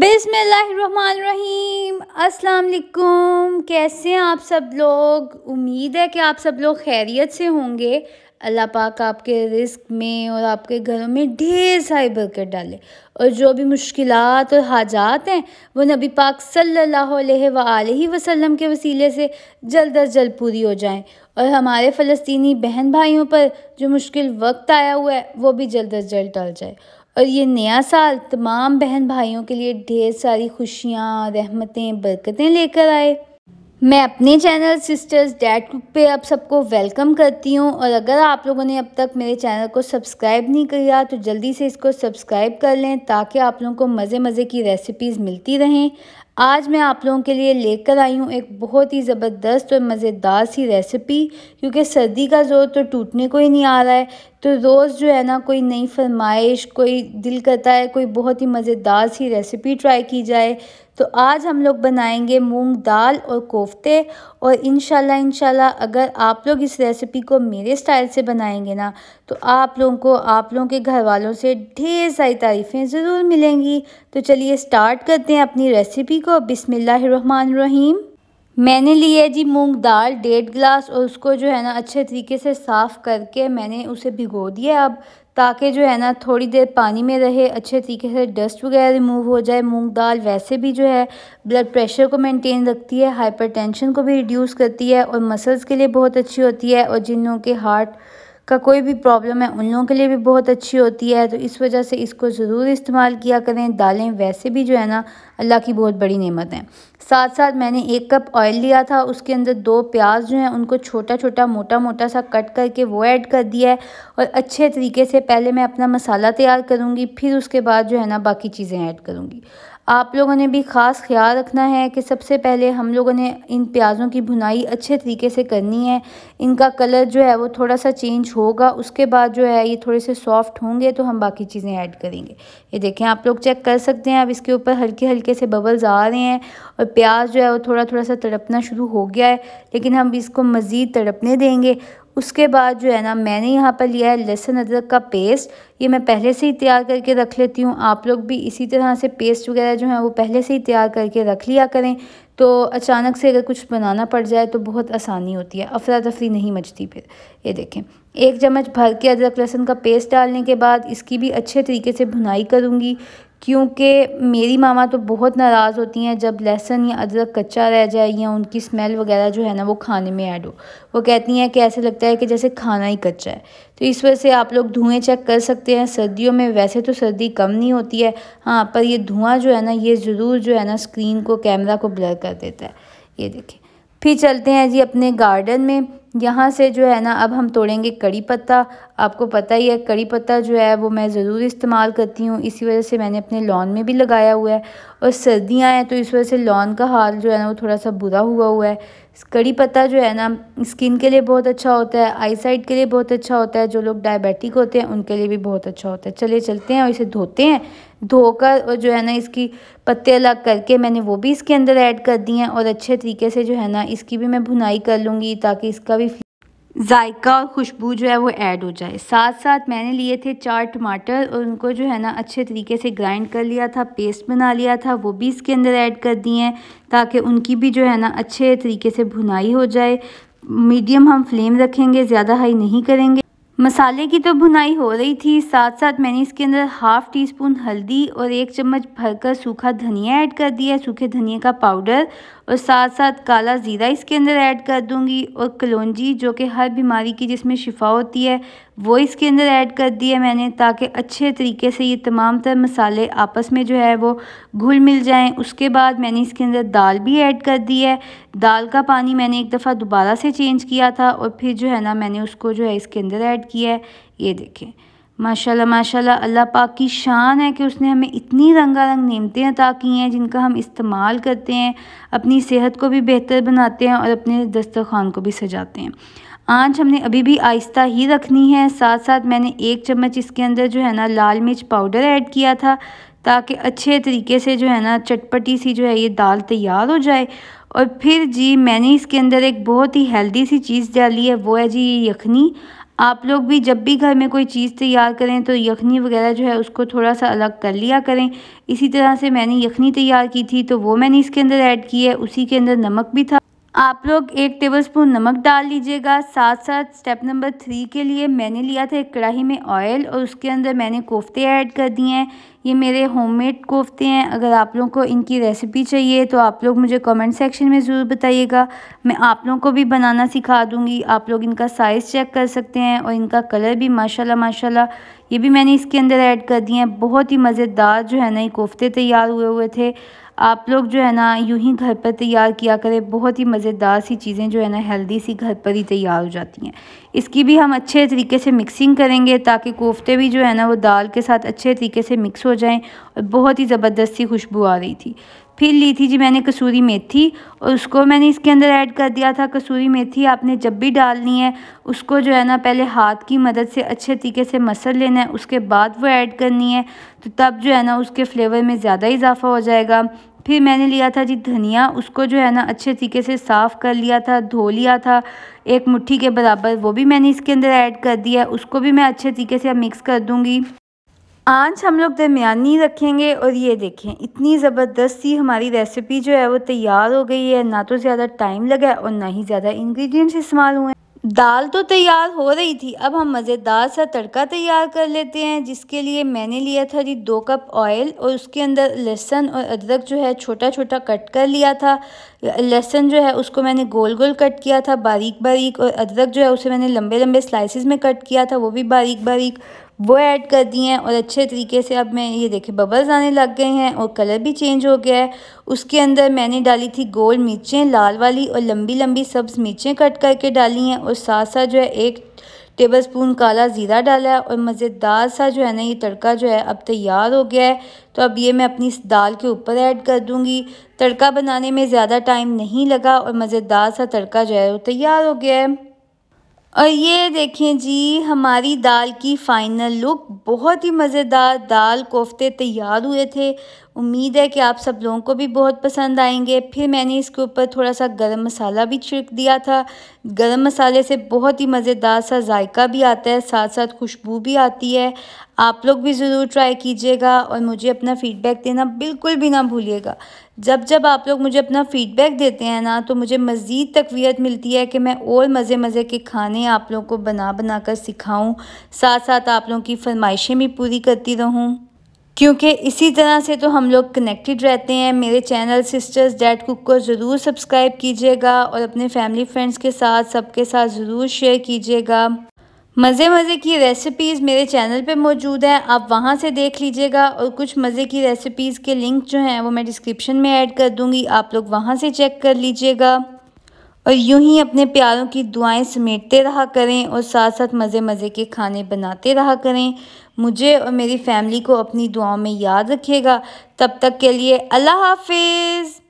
बिसमीम असलकुम कैसे हैं आप सब लोग उम्मीद है कि आप सब लोग खैरियत से होंगे अल्लाह पाक आपके रिस्क में और आपके घरों में ढेर सारी बरकत डाले और जो भी मुश्किल और हाजात हैं वो नबी पाक सल्लल्लाहु अलैहि वसल्लम के वसीले से जल्द अज जल्द पूरी हो जाएं और हमारे फ़लस्तीनी बहन भाइयों पर जो मुश्किल वक्त आया हुआ है वो भी जल्द अज जल्द टल जाए और ये नया साल तमाम बहन भाइयों के लिए ढेर सारी खुशियाँ रहमतें बरकतें लेकर आए मैं अपने चैनल सिस्टर्स डैड कुक पे आप सबको वेलकम करती हूँ और अगर आप लोगों ने अब तक मेरे चैनल को सब्सक्राइब नहीं किया तो जल्दी से इसको सब्सक्राइब कर लें ताकि आप लोगों को मज़े मज़े की रेसिपीज़ मिलती रहें आज मैं आप लोगों के लिए लेकर आई हूँ एक बहुत ही ज़बरदस्त और मज़ेदार सी रेसिपी क्योंकि सर्दी का ज़ोर तो टूटने को ही नहीं आ रहा है तो रोज़ जो है ना कोई नई फरमाइश कोई दिल करता है कोई बहुत ही मज़ेदार सी रेसिपी ट्राई की जाए तो आज हम लोग बनाएंगे मूंग दाल और कोफ्ते और इन इंशाल्लाह अगर आप लोग इस रेसिपी को मेरे स्टाइल से बनाएंगे ना तो आप लोगों को आप लोगों के घर वालों से ढेर सारी तारीफ़ें ज़रूर मिलेंगी तो चलिए स्टार्ट करते हैं अपनी रेसिपी को बिसमीम मैंने लिए है जी मूंग दाल डेढ़ गिलास और उसको जो है ना अच्छे तरीके से साफ़ करके मैंने उसे भिगो दिया अब ताकि जो है ना थोड़ी देर पानी में रहे अच्छे तरीके से डस्ट वगैरह रिमूव हो जाए मूंग दाल वैसे भी जो है ब्लड प्रेशर को मेंटेन रखती है हाइपरटेंशन को भी रिड्यूस करती है और मसल्स के लिए बहुत अच्छी होती है और जिन लोगों के हार्ट का कोई भी प्रॉब्लम है उन लोगों के लिए भी बहुत अच्छी होती है तो इस वजह से इसको ज़रूर इस्तेमाल किया करें दालें वैसे भी जो है ना अल्लाह की बहुत बड़ी नेमत हैं साथ साथ मैंने एक कप ऑयल लिया था उसके अंदर दो प्याज जो हैं उनको छोटा छोटा मोटा मोटा सा कट करके वो ऐड कर दिया है और अच्छे तरीके से पहले मैं अपना मसाला तैयार करूँगी फिर उसके बाद जो है ना बाकी चीज़ें ऐड करूँगी आप लोगों ने भी ख़ास ख्याल रखना है कि सबसे पहले हम लोगों ने इन प्याज़ों की भुनाई अच्छे तरीके से करनी है इनका कलर जो है वो थोड़ा सा चेंज होगा उसके बाद जो है ये थोड़े से सॉफ्ट होंगे तो हम बाकी चीज़ें ऐड करेंगे ये देखें आप लोग चेक कर सकते हैं अब इसके ऊपर हल्के हल्के से बबल्स आ रहे हैं और प्याज जो है वो थोड़ा थोड़ा सा तड़पना शुरू हो गया है लेकिन हम इसको मज़ीद तड़पने देंगे उसके बाद जो है ना मैंने यहाँ पर लिया है लहसुन अदरक का पेस्ट ये मैं पहले से ही तैयार करके रख लेती हूँ आप लोग भी इसी तरह से पेस्ट वगैरह जो है वो पहले से ही तैयार करके रख लिया करें तो अचानक से अगर कुछ बनाना पड़ जाए तो बहुत आसानी होती है अफरा तफरी नहीं मचती फिर ये देखें एक चम्मच भर के अदरक लहसुन का पेस्ट डालने के बाद इसकी भी अच्छे तरीके से भुनाई करूँगी क्योंकि मेरी मामा तो बहुत नाराज़ होती हैं जब लहसुन या अदरक कच्चा रह जाए या उनकी स्मेल वगैरह जो है ना वो खाने में ऐड हो वो कहती हैं कि ऐसे लगता है कि जैसे खाना ही कच्चा है तो इस वजह से आप लोग धुएँ चेक कर सकते हैं सर्दियों में वैसे तो सर्दी कम नहीं होती है हाँ पर ये धुआँ जो है ना ये ज़रूर जो है ना स्क्रीन को कैमरा को ब्लर कर देता है ये देखें फिर चलते हैं जी अपने गार्डन में यहाँ से जो है ना अब हम तोड़ेंगे कड़ी पत्ता आपको पता ही है कड़ी पत्ता जो है वो मैं ज़रूर इस्तेमाल करती हूँ इसी वजह से मैंने अपने लॉन में भी लगाया हुआ है और सर्दियाँ हैं तो इस वजह से लॉन का हाल जो है ना वो थोड़ा सा बुरा हुआ हुआ है कड़ी पत्ता जो है ना स्किन के लिए बहुत अच्छा होता है आई साइड के लिए बहुत अच्छा होता है जो लोग डायबिटिक होते हैं उनके लिए भी बहुत अच्छा होता है चलिए चलते हैं और इसे धोते हैं धोकर और जो है ना इसकी पत्ते अलग करके मैंने वो भी इसके अंदर ऐड कर दी हैं और अच्छे तरीके से जो है ना इसकी भी मैं भुनाई कर लूँगी ताकि इसका भी जायका और खुशबू जो है वो ऐड हो जाए साथ साथ मैंने लिए थे चार टमाटर और उनको जो है ना अच्छे तरीके से ग्राइंड कर लिया था पेस्ट बना लिया था वो भी इसके अंदर ऐड कर दिए हैं ताकि उनकी भी जो है ना अच्छे तरीके से भुनाई हो जाए मीडियम हम फ्लेम रखेंगे ज़्यादा हाई नहीं करेंगे मसाले की तो भुनाई हो रही थी साथ साथ मैंने इसके अंदर हाफ़ टी स्पून हल्दी और एक चम्मच भरकर सूखा धनिया ऐड कर दिया सूखे धनिया का पाउडर और साथ साथ काला ज़ीरा इसके अंदर ऐड कर दूँगी और कलौजी जो कि हर बीमारी की जिसमें शिफा होती है वो इसके अंदर ऐड कर दिया मैंने ताकि अच्छे तरीके से ये तमाम तर मसाले आपस में जो है वो घुल मिल जाएं उसके बाद मैंने इसके अंदर दाल भी ऐड कर दी है दाल का पानी मैंने एक दफ़ा दोबारा से चेंज किया था और फिर जो है ना मैंने उसको जो है इसके अंदर ऐड किया है ये देखें माशाल्लाह माशाल्लाह अल्लाह पाक की शान है कि उसने हमें इतनी रंगा रंग नियमतें अता की हैं जिनका हम इस्तेमाल करते हैं अपनी सेहत को भी बेहतर बनाते हैं और अपने दस्तरखान को भी सजाते हैं आँच हमने अभी भी आहिस्ता ही रखनी है साथ साथ मैंने एक चम्मच इसके अंदर जो है ना लाल मिर्च पाउडर ऐड किया था ताकि अच्छे तरीके से जो है ना चटपटी सी जो है ये दाल तैयार हो जाए और फिर जी मैंने इसके अंदर एक बहुत ही हेल्दी सी चीज़ डाली है वो है जी ये यखनी आप लोग भी जब भी घर में कोई चीज़ तैयार करें तो यखनी वगैरह जो है उसको थोड़ा सा अलग कर लिया करें इसी तरह से मैंने यखनी तैयार की थी तो वो मैंने इसके अंदर ऐड की है उसी के अंदर नमक भी था आप लोग एक टेबलस्पून नमक डाल लीजिएगा साथ साथ स्टेप नंबर थ्री के लिए मैंने लिया था एक कढ़ाई में ऑयल और उसके अंदर मैंने कोफ्ते ऐड कर दिए हैं ये मेरे होममेड कोफ्ते हैं अगर आप लोगों को इनकी रेसिपी चाहिए तो आप लोग मुझे कमेंट सेक्शन में ज़रूर बताइएगा मैं आप लोगों को भी बनाना सिखा दूँगी आप लोग इनका साइज़ चेक कर सकते हैं और इनका कलर भी माशाला माशा ये भी मैंने इसके अंदर ऐड कर दिए हैं बहुत ही मज़ेदार जो है ना ये कोफ्ते तैयार हुए हुए थे आप लोग जो है ना यूं ही घर पर तैयार किया करें बहुत ही मज़ेदार सी चीज़ें जो है ना हेल्दी सी घर पर ही तैयार हो जाती हैं इसकी भी हम अच्छे तरीके से मिक्सिंग करेंगे ताकि कोफ्ते भी जो है ना वो दाल के साथ अच्छे तरीके से मिक्स हो जाएँ और बहुत ही ज़बरदस्त सी खुशबू आ रही थी फिर ली थी जी मैंने कसूरी मेथी और उसको मैंने इसके अंदर ऐड कर दिया था कसूरी मेथी आपने जब भी डालनी है उसको जो है ना पहले हाथ की मदद से अच्छे तरीके से मसल लेना है उसके बाद वो ऐड करनी है तो तब जो है ना उसके फ्लेवर में ज़्यादा इजाफा हो जाएगा फिर मैंने लिया था जी धनिया उसको जो है ना अच्छे तरीके से साफ़ कर लिया था धो लिया था एक मुट्ठी के बराबर वो भी मैंने इसके अंदर ऐड कर दिया उसको भी मैं अच्छे तरीके से मिक्स कर दूँगी आंच हम लोग दरमियानी रखेंगे और ये देखें इतनी ज़बरदस्त सी हमारी रेसिपी जो है वो तैयार हो गई है ना तो ज़्यादा टाइम लगा है और ना ही ज़्यादा इंग्रेडिएंट्स इस्तेमाल हुए दाल तो तैयार हो रही थी अब हम मज़ेदार सा तड़का तैयार कर लेते हैं जिसके लिए मैंने लिया था जी दो कप ऑयल और उसके अंदर लहसुन और अदरक जो है छोटा छोटा कट कर लिया था लहसुन जो है उसको मैंने गोल गोल कट किया था बारीक बारीक और अदरक जो है उसे मैंने लंबे लंबे स्लाइसिस में कट किया था वो भी बारीक बारीक वो ऐड कर दिए हैं और अच्छे तरीके से अब मैं ये देखे बबल्स आने लग गए हैं और कलर भी चेंज हो गया है उसके अंदर मैंने डाली थी गोल मिर्चें लाल वाली और लंबी लंबी सब्ज़ मिर्चें कट करके डाली हैं और साथ साथ जो है एक टेबल स्पून काला ज़ीरा डाला है और मज़ेदार सा जो है ना ये तड़का जो है अब तैयार हो गया है तो अब ये मैं अपनी इस दाल के ऊपर ऐड कर दूँगी तड़का बनाने में ज़्यादा टाइम नहीं लगा और मज़ेदार सा तड़का जो है वो तैयार हो गया है और ये देखें जी हमारी दाल की फ़ाइनल लुक बहुत ही मज़ेदार दाल कोफ्ते तैयार हुए थे उम्मीद है कि आप सब लोगों को भी बहुत पसंद आएंगे फिर मैंने इसके ऊपर थोड़ा सा गरम मसाला भी छिड़क दिया था गरम मसाले से बहुत ही मज़ेदार सा जायका भी आता है साथ साथ खुशबू भी आती है आप लोग भी ज़रूर ट्राई कीजिएगा और मुझे अपना फ़ीडबैक देना बिल्कुल भी ना भूलिएगा जब जब आप लोग मुझे अपना फ़ीडबैक देते हैं ना तो मुझे मज़ीद तकवीत मिलती है कि मैं और मज़े मज़े के खाने आप लोगों को बना बना कर सिखाऊँ साथ साथ आप लोगों की फरमाइशें भी पूरी करती रहूँ क्योंकि इसी तरह से तो हम लोग कनेक्टेड रहते हैं मेरे चैनल सिस्टर्स डैड कुक को ज़रूर सब्सक्राइब कीजिएगा और अपने फैमिली फ्रेंड्स के साथ सबके साथ ज़रूर शेयर कीजिएगा मज़े मज़े की रेसिपीज़ मेरे चैनल पे मौजूद हैं आप वहाँ से देख लीजिएगा और कुछ मज़े की रेसिपीज़ के लिंक जो हैं वो मैं डिस्क्रिप्शन में ऐड कर दूँगी आप लोग वहाँ से चेक कर लीजिएगा और यूं ही अपने प्यारों की दुआएं समेटते रहा करें और साथ साथ मज़े मज़े के खाने बनाते रहा करें मुझे और मेरी फैमिली को अपनी दुआओं में याद रखिएगा तब तक के लिए अल्लाह हाफिज़